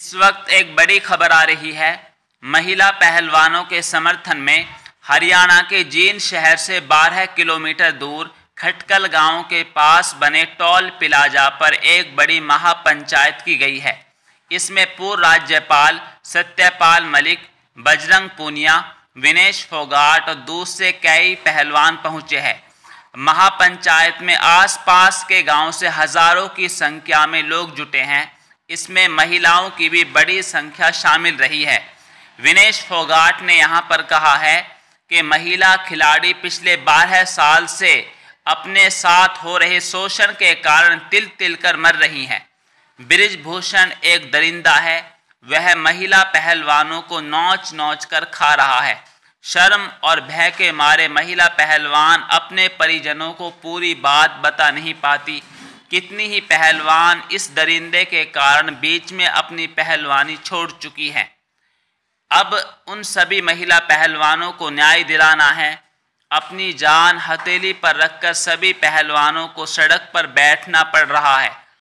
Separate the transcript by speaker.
Speaker 1: इस वक्त एक बड़ी खबर आ रही है महिला पहलवानों के समर्थन में हरियाणा के जींद शहर से 12 किलोमीटर दूर खटकल गांव के पास बने टोल प्लाजा पर एक बड़ी महापंचायत की गई है इसमें पूर्व राज्यपाल सत्यपाल मलिक बजरंग पूनिया विनेश फोगाट और दूसरे कई पहलवान पहुंचे हैं महापंचायत में आसपास के गांव से हजारों की संख्या में लोग जुटे हैं इसमें महिलाओं की भी बड़ी संख्या शामिल रही है विनेश फोगाट ने यहाँ पर कहा है कि महिला खिलाड़ी पिछले बारह साल से अपने साथ हो रहे शोषण के कारण तिल तिल कर मर रही हैं ब्रिजभूषण एक दरिंदा है वह महिला पहलवानों को नोच नोच कर खा रहा है शर्म और भय के मारे महिला पहलवान अपने परिजनों को पूरी बात बता नहीं पाती कितनी ही पहलवान इस दरिंदे के कारण बीच में अपनी पहलवानी छोड़ चुकी हैं अब उन सभी महिला पहलवानों को न्याय दिलाना है अपनी जान हथेली पर रखकर सभी पहलवानों को सड़क पर बैठना पड़ रहा है